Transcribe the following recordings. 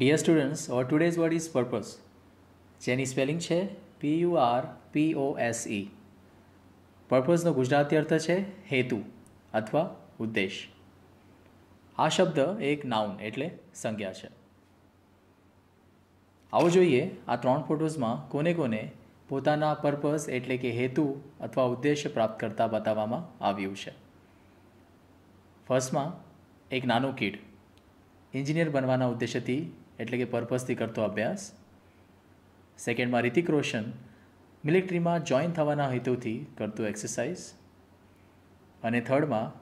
Dear students our today's word is purpose જેની spelling છે P U R P O S E પર્પઝનો ગુજરાતી અર્થ છે હેતુ અથવા ઉદ્દેશ આ શબ્દ એક નાઉન એટલે સંજ્ઞા છે આવો જોઈએ આ ત્રણ ફોટોઝમાં કોને કોને પોતાના પર્પઝ એટલે કે હેતુ અથવા ઉદ્દેશ પ્રાપ્ત કરતા બતાવવામાં આવ્યું છે ફર્સ્ટમાં એક નાનું કીડ એન્જિનિયર બનવાના ઉદ્દેશ્યથી એટલે કે પર્પઝથી કરતો અભ્યાસ સેકન્ડમાં રિતિક રોશન મિલિટરીમાં જોઈન થવાના હેતુથી કરતું એક્સરસાઇઝ અને થર્ડમાં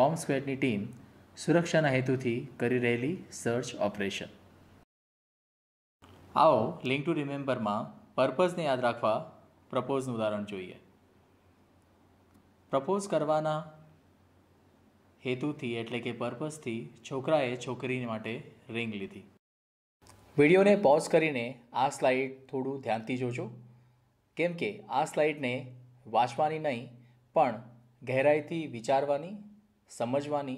બોમ્બ સ્ક્વેડની ટીમ સુરક્ષાના હેતુથી કરી રહેલી સર્ચ ઓપરેશન આવો લિંક ટુ રિમેમ્બરમાં પર્પઝને યાદ રાખવા પ્રપોઝનું ઉદાહરણ જોઈએ પ્રપોઝ કરવાના હેતુથી એટલે કે પર્પઝથી છોકરાએ છોકરી માટે રિંગ લીધી વિડીયોને પોઝ કરીને આ સ્લાઇડ થોડું ધ્યાનથી જોજો કેમ કે આ સ્લાઇડને વાંચવાની નહીં પણ ગહેરાઈથી વિચારવાની સમજવાની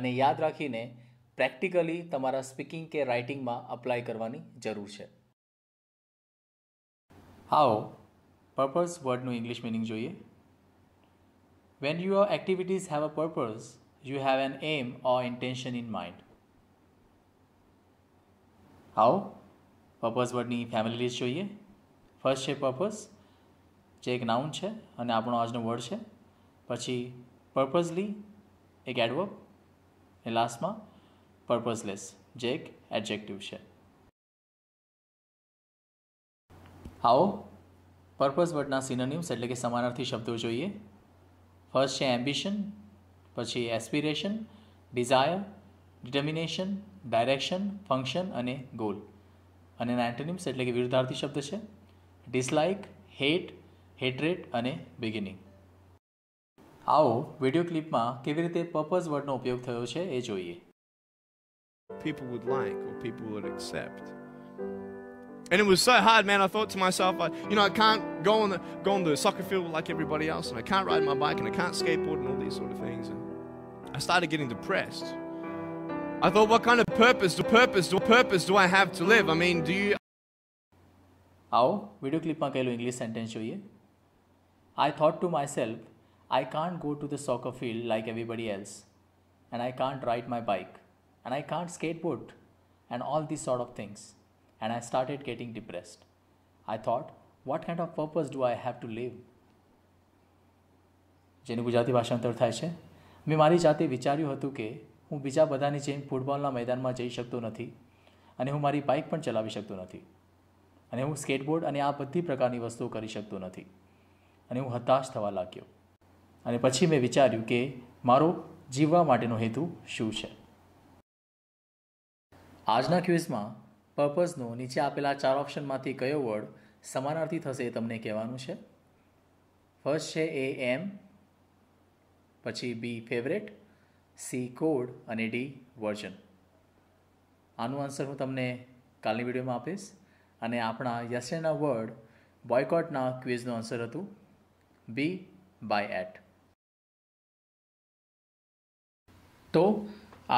અને યાદ રાખીને પ્રેક્ટિકલી તમારા સ્પીકિંગ કે રાઇટિંગમાં અપ્લાય કરવાની જરૂર છે આવો પર્પઝ વર્ડનું ઇંગ્લિશ મિનિંગ જોઈએ when your activities have a purpose you have an aim or intention in mind આવો પર્પઝ વર્ડની ફેમિલી લિસ્ટ જોઈએ ફર્સ્ટ છે પર્પઝ જે એક નાઉન છે અને આપણો આજનો વર્ડ છે પછી પર્પઝલી એક એડવર્બ એ લાસ્ટમાં પર્પઝલેસ જે એક એડજેક્ટિવ છે આવો પર્પઝ વર્ડના સિનોનિમ્સ એટલે કે સમાનાર્થી શબ્દો જોઈએ ફર્સ્ટ છે એમ્બિશન પછી aspiration desire determination direction function અને ગોલ અને એના એન્ટોનિમ્સ એટલે કે વિરુદ્ધાર્થી શબ્દ છે ડિસલાઇક હેટ હેટરેટ અને બિગિનિંગ આવો વિડિયો ક્લિપમાં કેવી રીતે પર્પઝ વર્ડનો ઉપયોગ થયો છે એ જોઈએ people would like or people would accept. And it was so hard, man. I thought to myself, I, you know, I can't go on the go on the soccer field like everybody else, and I can't ride my bike, and I can't skateboard, and all these sort of things. And I started getting depressed. I thought, what kind of purpose, purpose, purpose do I have to live? I mean, do you... How? Video clip ma English sentence show જોઈએ I thought to myself, I can't go to the soccer field like everybody else and I can't ride my bike and I can't skateboard and all these sort of things and I started getting depressed. I thought, what kind of purpose do I have to live? જેનું ગુજરાતી ભાષાંતર થાય છે મેં મારી જાતે વિચાર્યું હતું કે હું બીજા બધાની જેમ ફૂટબોલના મેદાનમાં જઈ શકતો નથી અને હું મારી બાઇક પણ ચલાવી શકતો નથી અને હું સ્કેટબોર્ડ અને આ બધી પ્રકારની વસ્તુઓ કરી શકતો નથી અને હું હતાશ થવા લાગ્યો અને પછી મેં વિચાર્યું કે મારો જીવવા માટેનો હેતુ શું છે આજના ક્વિઝમાં પર્પઝનો નીચે આપેલા ચાર ઓપ્શનમાંથી કયો વર્ડ સમાનાર્થી થશે એ તમને કહેવાનું છે ફર્સ્ટ છે એ એમ પછી બી ફેવરેટ સી કોડ અને ડી વર્ઝન આનું આન્સર હું તમને કાલની વિડીયોમાં આપીશ અને આપણા યસેના વર્ડ બોયકોટના ક્વિઝનો આન્સર હતું બી બાય એટ તો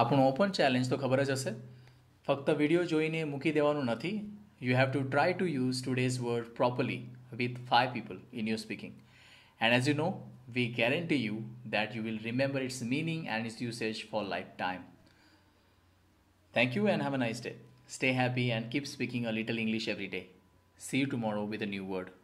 આપણું ઓપન ચેલેન્જ તો ખબર જ હશે ફક્ત વિડીયો જોઈને મૂકી દેવાનું નથી you have to try to use today's word properly with five people in your speaking and as you know we guarantee you that you will remember its meaning and its usage for lifetime. Thank you and have a nice day. Stay happy and keep speaking a little English every day. See you tomorrow with a new word.